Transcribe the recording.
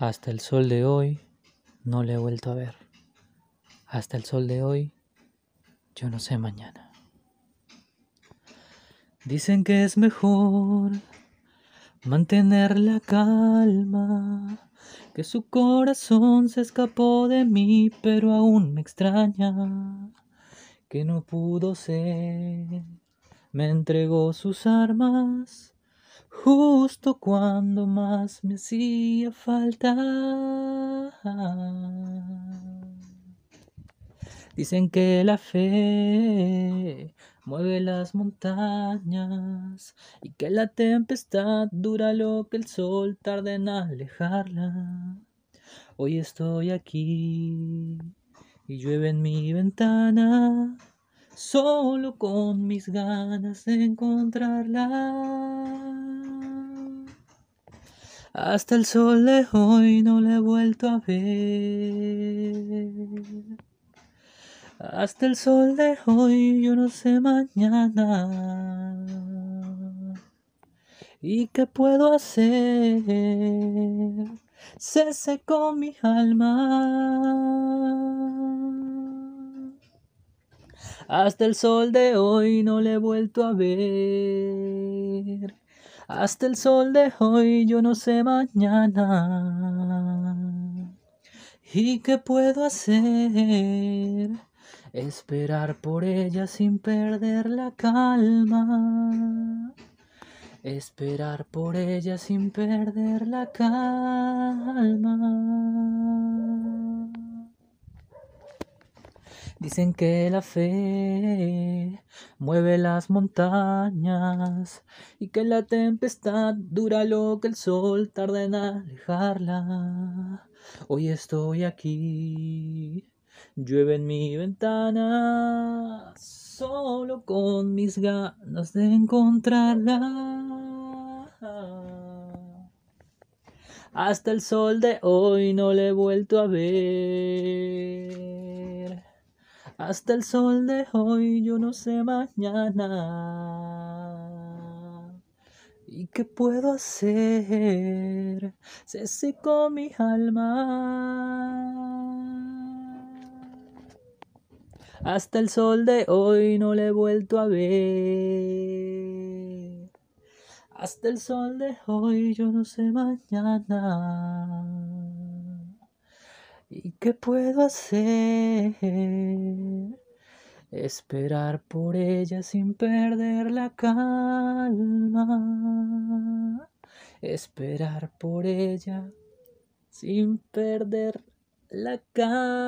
Hasta el sol de hoy no le he vuelto a ver. Hasta el sol de hoy yo no sé mañana. Dicen que es mejor mantener la calma, que su corazón se escapó de mí, pero aún me extraña, que no pudo ser, me entregó sus armas justo cuando más me hacía falta. Dicen que la fe mueve las montañas y que la tempestad dura lo que el sol tarda en alejarla. Hoy estoy aquí y llueve en mi ventana, solo con mis ganas de encontrarla. Hasta el sol de hoy no le he vuelto a ver. Hasta el sol de hoy yo no sé mañana. ¿Y qué puedo hacer? Se secó mi alma. Hasta el sol de hoy no le he vuelto a ver. Hasta el sol de hoy, yo no sé mañana. ¿Y qué puedo hacer? Esperar por ella sin perder la calma. Esperar por ella sin perder la calma. Dicen que la fe mueve las montañas y que la tempestad dura lo que el sol tarda en alejarla. Hoy estoy aquí, llueve en mi ventana, solo con mis ganas de encontrarla. Hasta el sol de hoy no le he vuelto a ver. Hasta el sol de hoy, yo no sé mañana. ¿Y qué puedo hacer? Se secó mi alma. Hasta el sol de hoy no le he vuelto a ver. Hasta el sol de hoy yo no sé mañana. ¿Y qué puedo hacer? Esperar por ella sin perder la calma. Esperar por ella sin perder la calma.